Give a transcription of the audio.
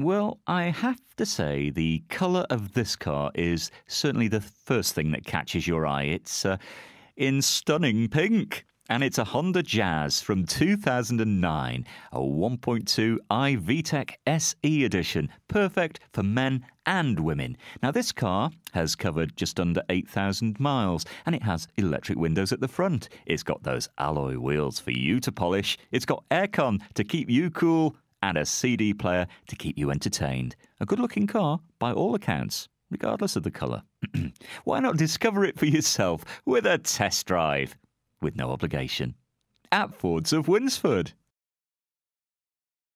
Well, I have to say, the colour of this car is certainly the first thing that catches your eye. It's uh, in stunning pink. And it's a Honda Jazz from 2009, a 1.2 i VTEC SE edition, perfect for men and women. Now, this car has covered just under 8,000 miles and it has electric windows at the front. It's got those alloy wheels for you to polish, it's got aircon to keep you cool and a CD player to keep you entertained. A good looking car, by all accounts, regardless of the colour. Why not discover it for yourself with a test drive? With no obligation. At Fords of Winsford.